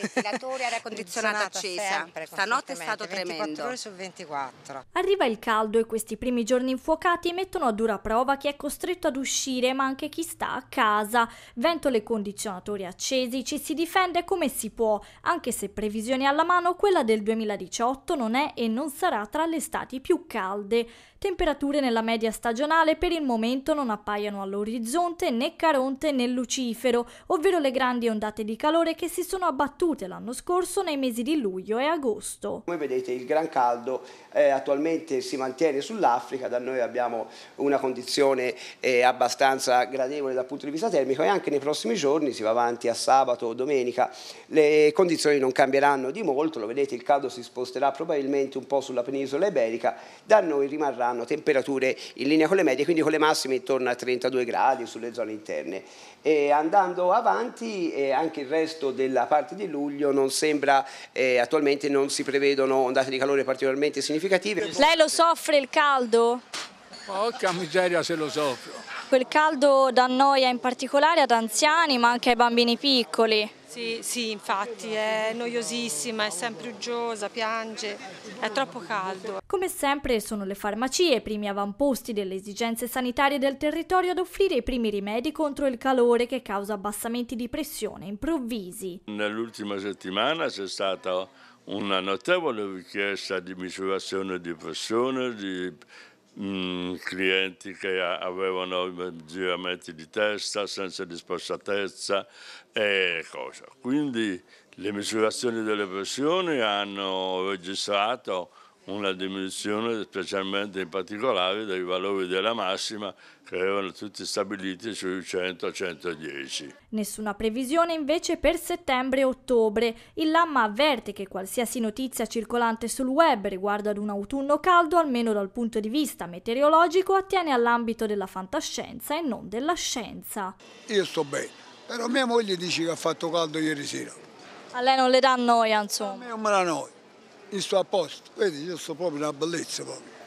ventilatori, aria condizionata accesa. Sempre, Stanotte è stato tremendo. 24 ore su 24. Arriva il caldo e questi primi giorni infuocati mettono a dura prova chi è costretto ad uscire, ma anche chi sta a casa. Ventole e condizionatori accesi, ci si difende come si può, anche se previsioni alla mano quella del 2018 non è e non sarà tra le estati più calde. Temperature nella media stagionale per il momento non appaiono all'orizzonte né Caronte né Lucifero, ovvero le grandi ondate di calore che si sono abbattute battute l'anno scorso nei mesi di luglio e agosto. Come vedete il gran caldo eh, attualmente si mantiene sull'Africa, da noi abbiamo una condizione eh, abbastanza gradevole dal punto di vista termico e anche nei prossimi giorni, si va avanti a sabato o domenica, le condizioni non cambieranno di molto, lo vedete il caldo si sposterà probabilmente un po' sulla penisola iberica, da noi rimarranno temperature in linea con le medie, quindi con le massime intorno a 32 gradi sulle zone interne. E andando avanti eh, anche il resto della parte di luglio luglio non sembra, eh, attualmente non si prevedono ondate di calore particolarmente significative. Lei lo soffre il caldo? Porca miseria se lo soffro quel caldo dà noia in particolare ad anziani ma anche ai bambini piccoli. Sì, sì, infatti è noiosissima, è sempre uggiosa, piange, è troppo caldo. Come sempre sono le farmacie, primi avamposti delle esigenze sanitarie del territorio ad offrire i primi rimedi contro il calore che causa abbassamenti di pressione improvvisi. Nell'ultima settimana c'è stata una notevole richiesta di misurazione di pressione, di Mm, clienti che avevano eh, giramenti di testa, senza dispersatezza e cosa. Quindi le misurazioni delle pressioni hanno registrato una diminuzione specialmente in particolare dei valori della massima che erano tutti stabiliti sui 100-110. Nessuna previsione invece per settembre e ottobre. Il Lamma avverte che qualsiasi notizia circolante sul web riguardo ad un autunno caldo, almeno dal punto di vista meteorologico, attiene all'ambito della fantascienza e non della scienza. Io sto bene, però mia moglie dice che ha fatto caldo ieri sera. A lei non le dà noia, insomma. A me non me la noia io sto a posto, vedi, io sto proprio una bellezza proprio.